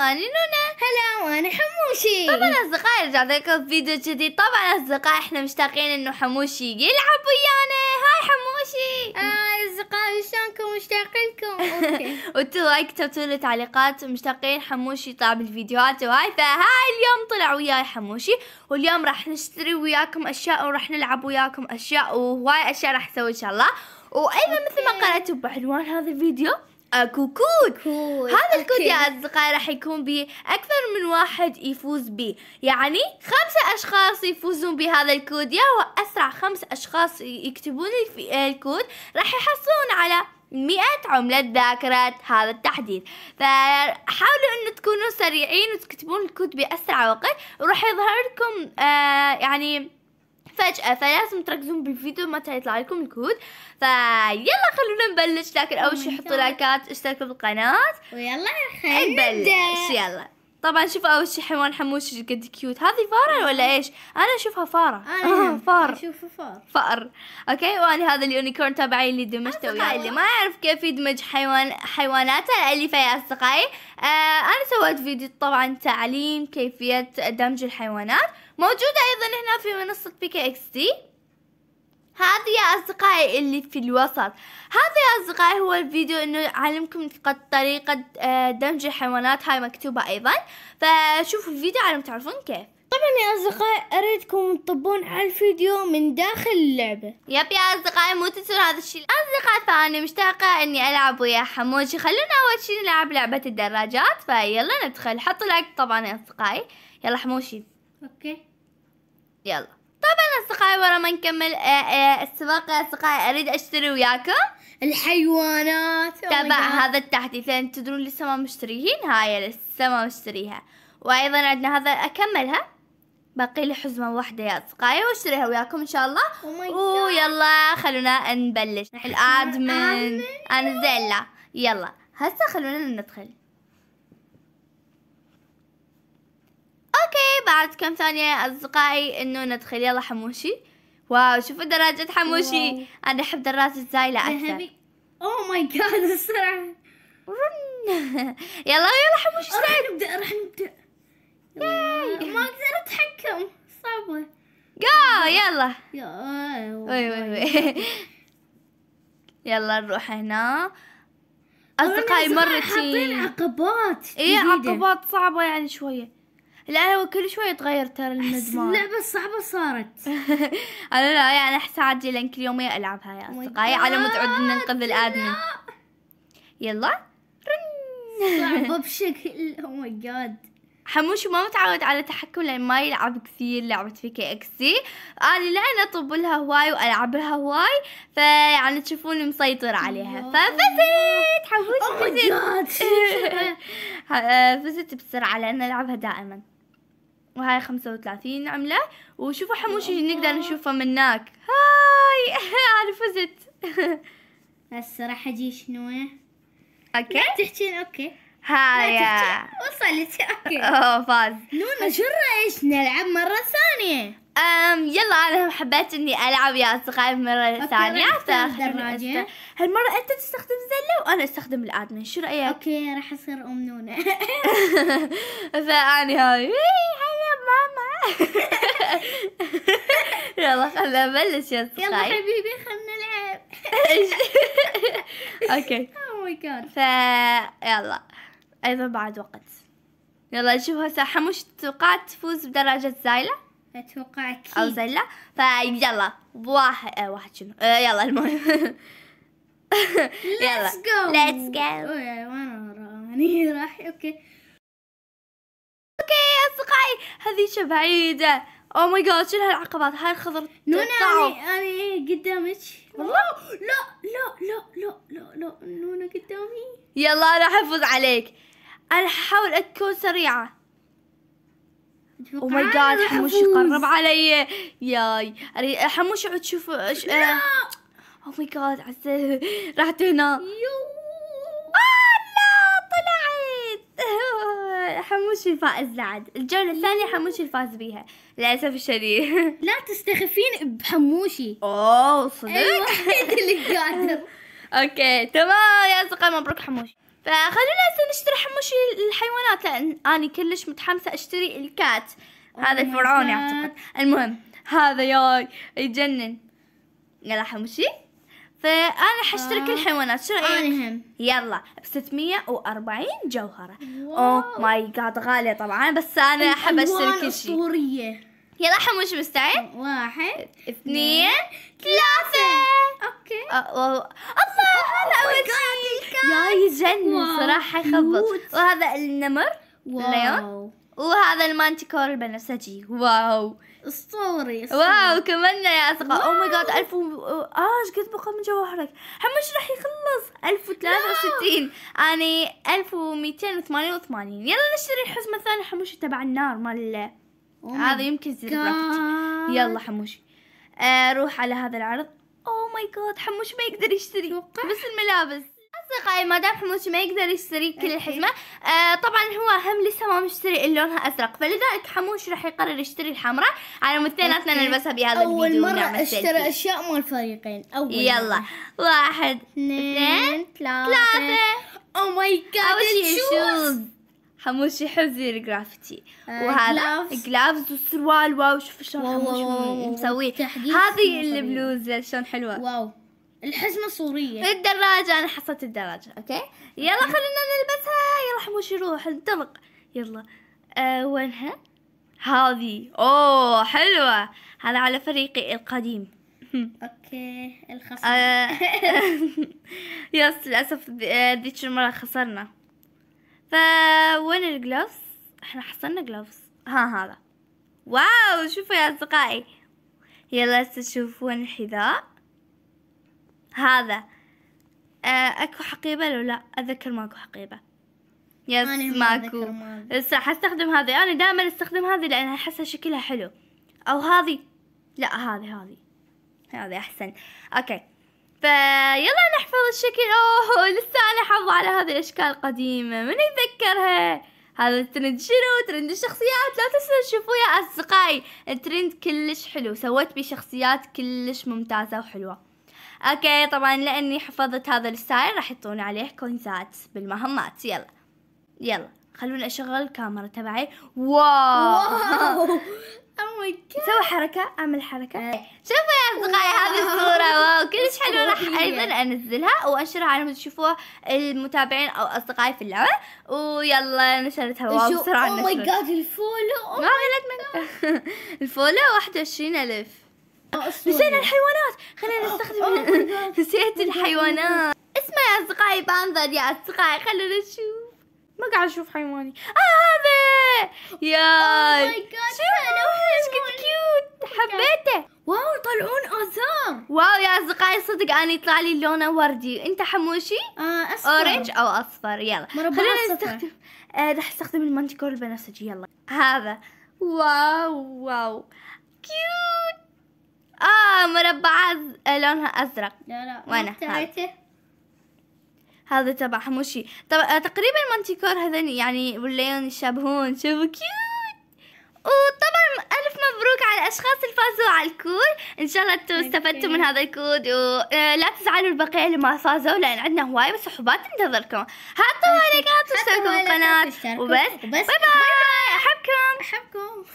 وأنا نونا هلا وأنا حموشي طبعا أصدقائي رجعت لكم في فيديو جديد طبعا أصدقائي احنا مشتاقين إنه حموشي يلعب ويانا هاي حموشي آه أصدقائي شلونكم مشتاقين لكم اوكي وانتوا هاي كتبتوا لي تعليقات مشتاقين حموشي يطلع بالفيديوهات وهاي فهاي اليوم طلع وياي حموشي واليوم راح نشتري وياكم أشياء وراح نلعب وياكم أشياء وهواي أشياء راح نسوي إن شاء الله وأيضا مثل ما إيه. قرأتوا بعنوان هذا الفيديو كوكود, كود هذا الكود أوكي. يا أصدقائي راح يكون اكثر من واحد يفوز به يعني خمسة أشخاص يفوزون بهذا الكود يا أسرع خمس أشخاص يكتبون الكود راح يحصلون على مئة عملة ذاكرة هذا التحديث فحاولوا أن تكونوا سريعين وتكتبون الكود بأسرع وقت وراح يظهر لكم آه يعني فجأة فلازم تركزون بالفيديو متى يطلع لكم الكود فيلا خلونا نبلش لكن أول شي oh حطوا لايكات اشتركوا بالقناة ويلا خلينا نبلش يلا طبعا شوفوا اول شي حيوان حموش قد كيوت هذه فاره ولا ايش انا اشوفها فاره انا آه فار اشوفها فار فار اوكي وانا هذا اليونيكورن تبعي اللي دمجته وياه اللي ما يعرف كيف يدمج حيوان حيواناته الاليفه يا اصدقائي آه انا سويت فيديو طبعا تعليم كيفيه دمج الحيوانات موجودة أيضا هنا في منصة بيكا اكس دي هذه يا أصدقائي اللي في الوسط هذا يا أصدقائي هو الفيديو أنه أعلمكم طريقة آه، دمج الحيوانات هاي مكتوبة أيضا فشوفوا الفيديو على تعرفون كيف طبعا يا أصدقائي أريدكم تطبون على الفيديو من داخل اللعبة يب يا أصدقائي مو تنسون هذا الشيء أصدقائي فأنا مشتاقة أني ألعب ويا حموشي خلونا أول شيء نلعب لعبة الدراجات فيلا ندخل حطوا لايك طبعا يا أصدقائي يلا حموشي أوكي يلا طبعا أصدقائي ورا ما نكمل آه، آه، السباق يا أصدقائي أريد أشتري وياكم الحيوانات oh تبع هذا التحديث لأن تدرون لسه ما مشتريين هاي لسه ما مشتريها وأيضا عندنا هذا أكملها باقي لي حزمة واحدة يا أصدقائي واشتريها وياكم إن شاء الله oh ويلا خلونا نبلش الأدمن أنا زيلا يلا هسه خلونا ندخل بعد كم ثانية أصدقائي إنه ندخل يلا حموشي واو شوفوا دراجة حموشي أنا أحب دراجة زايلة أكثر أوه ماي جاد السرعة رن يلا يلا حموشي راح نبدأ راح نبدأ ما أقدر أتحكم صعبة جو يلا وي وي وي يلا نروح هنا أصدقائي مرة حاطين عقبات إيه عقبات صعبة يعني شوية القهوة كل شوي تغير ترى المدمار اللعبة صعبة صارت انا لا يعني عادي لان كل يوم العبها يا oh اصدقائي على مود ننقذ الادمي يلا رن صعبة بشكل او ماي جاد حموش ما متعود على التحكم لان ما يلعب كثير لعبة في كي اكس سي انا لأن انا اطب لها هواي والعبها هواي فيعني تشوفوني مسيطرة عليها oh ففزت حموش oh فزت فزت بسرعة لان العبها دائما وهاي خمسة وثلاثين عملة وشوفوا حموش نقدر نشوفه منك هاي انا فزت هسه راح اجي شنو اوكي تحكين اوكي هاي وصلت اوكي اوه فاز نونو شو رأيش نلعب مرة ثانية حبيت اني العب يا اصدقائي مره ثانيه فخلينا هالمره انت تستخدم زله وانا استخدم الادمن شو رايك؟ اوكي راح اصير ام نونه فاني هاي إيه، هلا ماما يلا خلنا نبلش يا اصدقائي يلا حبيبي خلنا نلعب اوكي او ماي جاد ف يلا ايضا بعد وقت يلا نشوف هسه حموش توقعت تفوز بدرجه زايله اتوقع اكيد او زله فيلا طيب، واحد آه واحد شنو آه يلا المهم يلا ليتس جو ليتس جو وانا راني راح اوكي اوكي اصدقائي هذه بعيده او ماي جاد شنو هالعقبات هاي الخضر نونا انا قدامك لا لا لا لا لا لا لا نونا قدامي يلا انا حفظ عليك انا احاول اكون سريعه او ماي جاد حموشي قرب علي ياي حموشي اقعد شوف ايش او ماي جاد عسى رحت هنا حموش الفائز بعد الجولة الثانية حموش الفائز بيها للأسف الشديد لا تستخفين بحموشي اوه صدق ايوه اللي قادر اوكي تمام يا اصدقائي مبروك حموش فخلونا هسه نشتري حموش الحيوانات لان اني كلش متحمسه اشتري الكات oh هذا الفرعوني اعتقد المهم هذا ياي يجنن يلا حموشي فانا حاشتري كل الحيوانات آه. شو رايك؟ يلا ب 640 جوهره اوه ماي جاد غاليه طبعا بس انا احب اشتري كل شيء يلا حمو مش مستعد واحد اثنين ثلاثة اوكي أه، الله oh هذا اول شيء يا يجنن صراحة يخبط وهذا النمر الليون وهذا المانتيكور البنفسجي واو اسطوري واو كملنا يا اصدقاء او ماي جاد 1000 اه ايش قد بقى من جواهرك حمش راح يخلص 1063 اني 1288 يلا نشتري الحزمه الثانيه حموش تبع النار مال Oh هذا يمكن يصير يلا حموشي آه، روح على هذا العرض اوه ماي جاد حموشي ما يقدر يشتري بس الملابس اصدقائي ما دام حموشي ما يقدر يشتري كل الحزمه آه طبعا هو هم لسه ما مشتري لونها ازرق فلذلك حموش راح يقرر يشتري الحمراء على مود اثنيناتنا نلبسها بهذا الفيديو اول مره اشتري اشياء مال الفريقين اول يلا واحد اثنين ثلاثه او ماي جاد شوز حموش شي الجرافيتي آه، وهذا جلافز وسروال واو شوف شلون حموش مسويه هذه البلوزه شلون حلوه واو الحزمه صوريه الدراجه انا حصلت الدراجه اوكي يلا خلينا نلبسها يلا حموش يروح انطلق يلا أه وينها هذه اوه حلوه هذا على فريقي القديم اوكي الخصم آه. يس للاسف ذيك المره خسرنا فوين الجلوفز احنا حصلنا جلوفز ها هذا واو شوفوا يا اصدقائي يلا تشوفون الحذاء هذا آه، اكو حقيبه لو لا اتذكر ماكو حقيبه يس ماكو لسه حستخدم هذه انا دائما استخدم هذه لان احسها شكلها حلو او هذه لا هذه هذه هذه احسن اوكي فيلا نحفظ الشكل اوه لسه انا حظ على هذه الاشكال القديمة من يتذكرها هذا الترند شنو ترند الشخصيات لا تنسوا تشوفوه يا اصدقائي الترند كلش حلو سويت بيه شخصيات كلش ممتازة وحلوة اوكي طبعا لاني حفظت هذا الستايل راح يطون عليه كوينزات بالمهمات يلا يلا خلونا اشغل الكاميرا تبعي واو, واو. ماي oh جاد سوي حركه اعمل حركه إيه. شوفوا يا اصدقائي هذه الصوره واو كلش حلوه راح ايضا انزلها وانشرها على تشوفوها المتابعين او اصدقائي في اللعبه ويلا نشرتها واو بسرعه او ماي جاد الفولو oh ما غلط الفولو 21000 نسينا الحيوانات خلينا oh نستخدم نسيت الحيوانات اسمع يا اصدقائي بانظر يا اصدقائي خلونا نشوف ما قاعد اشوف حيواني اه هذا يا oh ايش كنت كيوت حبيته واو يطلعون آثار واو يا أصدقائي صدق أنا يطلع لي لونه وردي أنت حموشي؟ آه أصفر أورنج أو أصفر يلا خلينا نستخدم آه، راح استخدم المانتيكور البنفسجي يلا هذا واو واو كيوت آه مربعات آه، لونها أزرق لا لا وأنا هاي هذا تبع حموشي طبعا آه، تقريبا مانتيكور هذين يعني والليون يشبهون شوفوا كيوت وطبعا الف مبروك على الاشخاص اللي فازوا على الكود ان شاء الله انتم استفدتوا من هذا الكود ولا آه، تزعلوا البقيه اللي ما فازوا لان عندنا هواي مسحوبات تنتظركم حطوا لايكات واشتركوا بالقناه وبس باي باي احبكم احبكم